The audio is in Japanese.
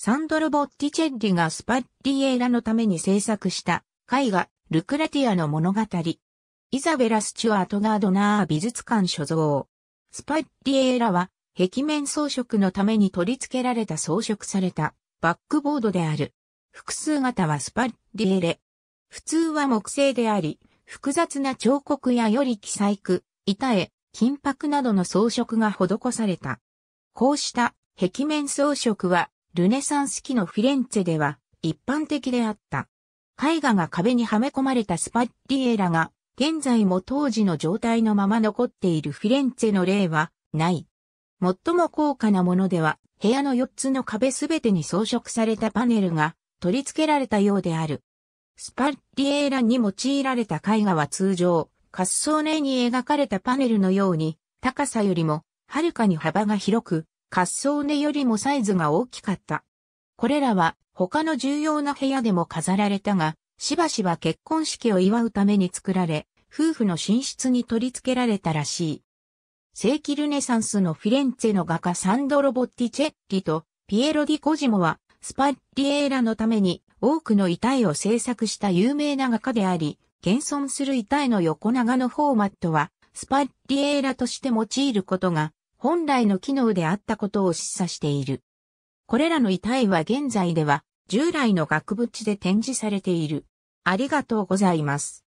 サンドロ・ボッティチェッリがスパッリエーラのために制作した絵画ルクラティアの物語。イザベラ・スチュアート・ガードナー美術館所蔵。スパッリエーラは壁面装飾のために取り付けられた装飾されたバックボードである。複数型はスパッリエレ。普通は木製であり、複雑な彫刻やより記細工、板絵、金箔などの装飾が施された。こうした壁面装飾はルネサンス期のフィレンツェでは一般的であった。絵画が壁にはめ込まれたスパッリエラが、現在も当時の状態のまま残っているフィレンツェの例はない。最も高価なものでは、部屋の4つの壁すべてに装飾されたパネルが取り付けられたようである。スパッリエーラに用いられた絵画は通常、滑走絵に描かれたパネルのように、高さよりも、はるかに幅が広く、滑走根よりもサイズが大きかった。これらは他の重要な部屋でも飾られたが、しばしば結婚式を祝うために作られ、夫婦の寝室に取り付けられたらしい。世紀ルネサンスのフィレンツェの画家サンドロ・ボッティチェッリとピエロ・ディ・コジモはスパッリエーラのために多くの遺体を制作した有名な画家であり、現存する遺体の横長のフォーマットはスパッリエーラとして用いることが本来の機能であったことを示唆している。これらの遺体は現在では従来の額縁で展示されている。ありがとうございます。